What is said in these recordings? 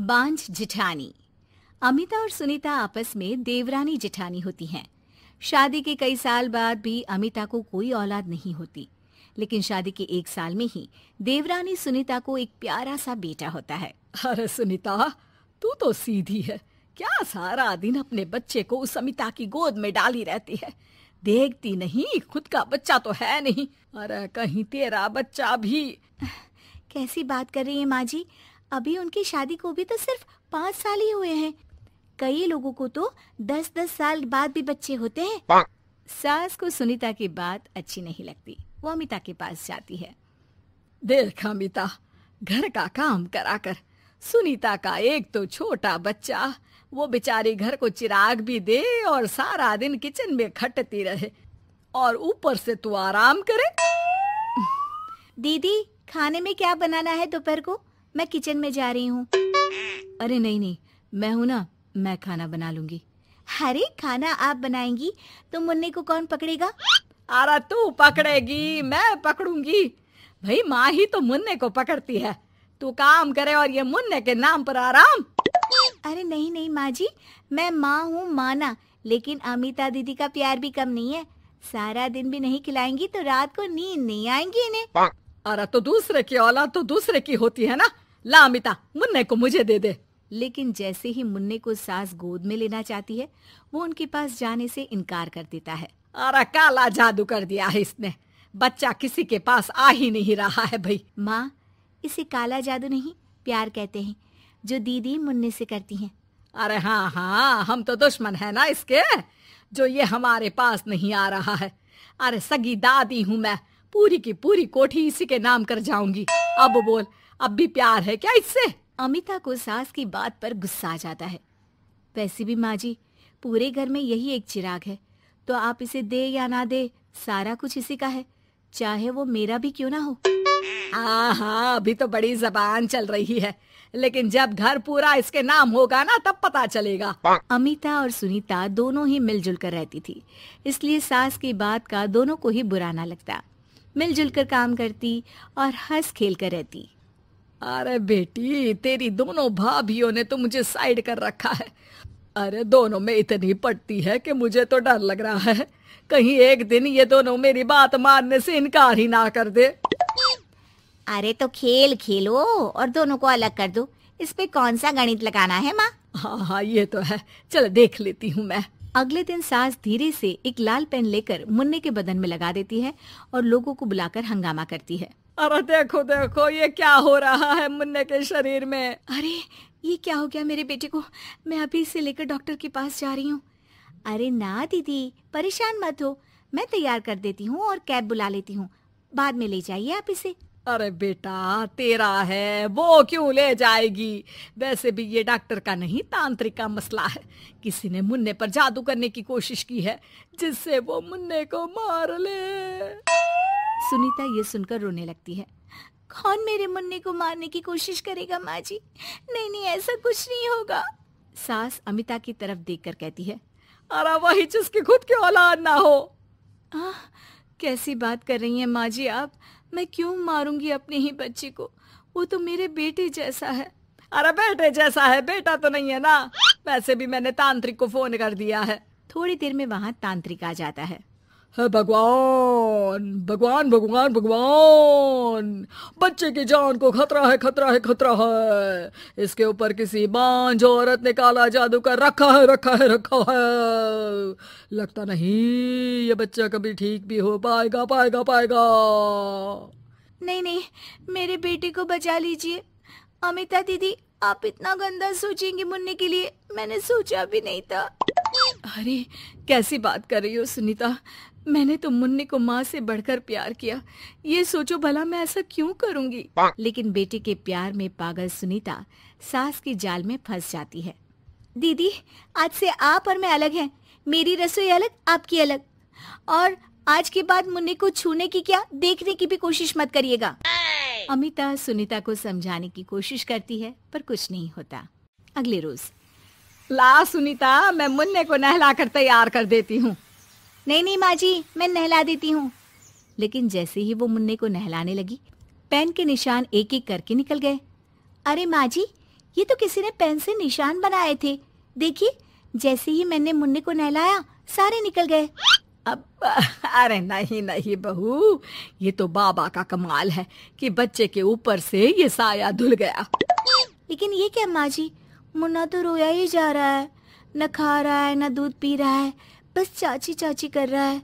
बांझ जिठानी अमिता और सुनीता आपस में देवरानी जिठानी होती हैं शादी के कई साल बाद भी अमिता को कोई औलाद नहीं होती लेकिन शादी के एक साल में ही देवरानी सुनीता को एक प्यारा सा बेटा होता है अरे सुनीता तू तो सीधी है क्या सारा दिन अपने बच्चे को उस अमिता की गोद में डाली रहती है देखती नहीं खुद का बच्चा तो है नहीं अरे कहीं तेरा बच्चा भी कैसी बात कर रही है माँ जी अभी उनकी शादी को भी तो सिर्फ पाँच साल ही हुए हैं कई लोगों को तो दस दस साल बाद भी बच्चे होते हैं सास को सुनीता की बात अच्छी नहीं लगती वो अमिता के पास जाती है देख अमिता घर का काम करा कर सुनीता का एक तो छोटा बच्चा वो बेचारी घर को चिराग भी दे और सारा दिन किचन में खटती रहे और ऊपर से तू आराम करे दीदी खाने में क्या बनाना है दोपहर को मैं किचन में जा रही हूँ अरे नहीं नहीं मैं हूँ ना मैं खाना बना लूंगी अरे खाना आप बनाएंगी तो मुन्ने को कौन पकड़ेगा अरे तू पकड़ेगी मैं पकड़ूंगी भाई माँ ही तो मुन्ने को पकड़ती है तू काम करे और ये मुन्ने के नाम पर आराम अरे नहीं नहीं माँ जी मैं माँ हूँ माना लेकिन अमिता दीदी का प्यार भी कम नहीं है सारा दिन भी नहीं खिलाएंगी तो रात को नींद नहीं आएंगी इन्हें अरे तो दूसरे की औलाद तो दूसरे की होती है ना ला अमिता मुन्ने को मुझे दे दे लेकिन जैसे ही मुन्ने को सास गोद में लेना चाहती है वो उनके पास जाने से इनकार कर देता है अरे काला जादू कर दिया है इसने बच्चा किसी के पास आ ही नहीं रहा है भाई माँ इसे काला जादू नहीं प्यार कहते हैं जो दीदी मुन्ने से करती हैं अरे हाँ हाँ हम तो दुश्मन है ना इसके जो ये हमारे पास नहीं आ रहा है अरे सगी दादी हूँ मैं पूरी की पूरी कोठी इसी के नाम कर जाऊंगी अब बोल अब भी प्यार है क्या इससे अमिता को सास की बात पर गुस्सा आ जाता है वैसे भी माँ जी पूरे घर में यही एक चिराग है तो आप इसे दे या ना दे सारा कुछ इसी का है चाहे वो मेरा भी क्यों ना हो हाँ हाँ अभी तो बड़ी जबान चल रही है लेकिन जब घर पूरा इसके नाम होगा ना तब पता चलेगा अमिता और सुनीता दोनों ही मिलजुल कर रहती थी इसलिए सास की बात का दोनों को ही बुरा ना लगता मिलजुल कर काम करती और हंस खेल कर रहती अरे बेटी तेरी दोनों भाभीियों ने तो मुझे साइड कर रखा है अरे दोनों में इतनी पटती है कि मुझे तो डर लग रहा है कहीं एक दिन ये दोनों मेरी बात मानने से इनकार ही ना कर दे अरे तो खेल खेलो और दोनों को अलग कर दो इस पे कौन सा गणित लगाना है माँ हाँ हाँ ये तो है चल देख लेती हूँ मैं अगले दिन सास धीरे से एक लाल पेन लेकर मुन्ने के बदन में लगा देती है और लोगों को बुलाकर हंगामा करती है अरे देखो देखो ये क्या हो रहा है मुन्ने के शरीर में अरे ये क्या हो गया मेरे बेटे को मैं अभी इसे लेकर डॉक्टर के पास जा रही हूँ अरे ना दीदी परेशान मत हो मैं तैयार कर देती हूँ और कैब बुला लेती हूँ बाद में ले जाइए आप इसे अरे बेटा तेरा है वो क्यों ले जाएगी वैसे भी ये डॉक्टर का नहीं तांत्रिक का मसला है किसी ने मुन्ने पर जादू करने की कोशिश की है जिससे वो मुन्ने को मार ले सुनीता ये सुनकर रोने लगती है कौन मेरे मुन्ने को मारने की कोशिश करेगा माँ जी नहीं नहीं ऐसा कुछ नहीं होगा सास अमिता की तरफ देखकर कहती है अरे वही जिसकी खुद की औलाद ना हो आ, कैसी बात कर रही हैं माँ जी आप मैं क्यों मारूंगी अपने ही बच्चे को वो तो मेरे बेटे जैसा है अरे बेटे जैसा है बेटा तो नहीं है ना वैसे भी मैंने तांत्रिक को फोन कर दिया है थोड़ी देर में वहाँ तांत्रिक आ जाता है भगवान भगवान भगवान भगवान बच्चे की जान को खतरा है खतरा है खतरा है इसके ऊपर किसी बांझ औरत ने काला जादू कर रखा है रखा है रखा है लगता नहीं ये बच्चा कभी ठीक भी हो पाएगा पाएगा पाएगा नहीं नहीं मेरे बेटे को बचा लीजिए अमिता दीदी आप इतना गंदा सोचेंगे मुन्ने के लिए मैंने सोचा भी नहीं था अरे कैसी बात कर रही हो सुनीता मैंने तो मुन्नी को माँ से बढ़कर प्यार किया ये सोचो भला मैं ऐसा क्यों करूँगी लेकिन बेटे के प्यार में पागल सुनीता सास के जाल में फंस जाती है दीदी आज से आप और मैं अलग हैं मेरी रसोई अलग आपकी अलग और आज के बाद मुन्नी को छूने की क्या देखने की भी कोशिश मत करिएगा अमिता सुनीता को समझाने की कोशिश करती है पर कुछ नहीं होता अगले रोज़ ला सुनीता मैं मुन्ने को नहला कर तैयार कर देती हूँ नहीं नहीं माँ जी मैं नहला देती हूँ लेकिन जैसे ही वो मुन्ने को नहलाने लगी पेन के निशान एक एक करके निकल गए अरे माँ जी ये तो किसी ने पेन से निशान बनाए थे देखिए जैसे ही मैंने मुन्ने को नहलाया सारे निकल गए अब अरे नहीं नहीं बहू ये तो बाबा का कमाल है कि बच्चे के ऊपर से ये साया धुल गया लेकिन ये क्या माँ जी मुन्ना तो रोया ही जा रहा है न खा रहा है न दूध पी रहा है बस चाची चाची कर रहा है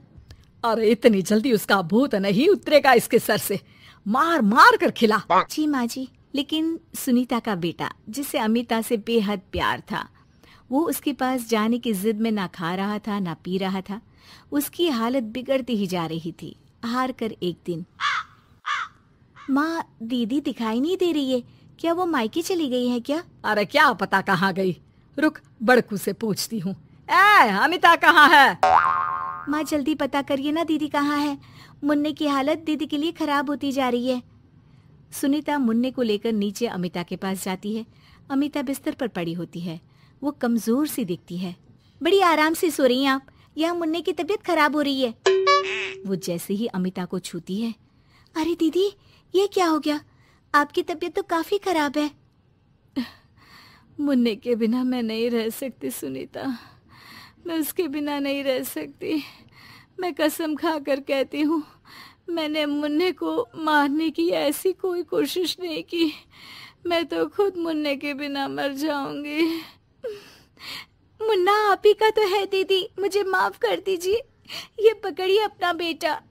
अरे इतनी जल्दी उसका भूत नहीं उतरेगा इसके सर से मार मार कर खिला जी माँ जी लेकिन सुनीता का बेटा जिसे अमिता से बेहद प्यार था वो उसके पास जाने की जिद में ना खा रहा था ना पी रहा था उसकी हालत बिगड़ती ही जा रही थी हार कर एक दिन माँ दीदी दिखाई नहीं दे रही है क्या वो मायके चली गई है क्या अरे क्या पता कहाँ गई रुक बड़कू से पूछती हूँ अमिता कहाँ है माँ जल्दी पता करिए ना दीदी कहाँ है मुन्ने की हालत दीदी के लिए खराब होती जा रही है सुनीता मुन्ने को लेकर नीचे अमिता के पास जाती है अमिता बिस्तर पर पड़ी होती है वो कमजोर सी दिखती है बड़ी आराम से सो रही हैं आप यहाँ मुन्ने की तबीयत खराब हो रही है वो जैसे ही अमिता को छूती है अरे दीदी ये क्या हो गया आपकी तबीयत तो काफी खराब है मुन्ने के बिना मैं नहीं रह सकती सुनीता मैं उसके बिना नहीं रह सकती मैं कसम खा कर कहती हूँ मैंने मुन्ने को मारने की ऐसी कोई कोशिश नहीं की मैं तो खुद मुन्ने के बिना मर जाऊंगी मुन्ना आप ही का तो है दीदी मुझे माफ कर दीजिए ये पकड़िए अपना बेटा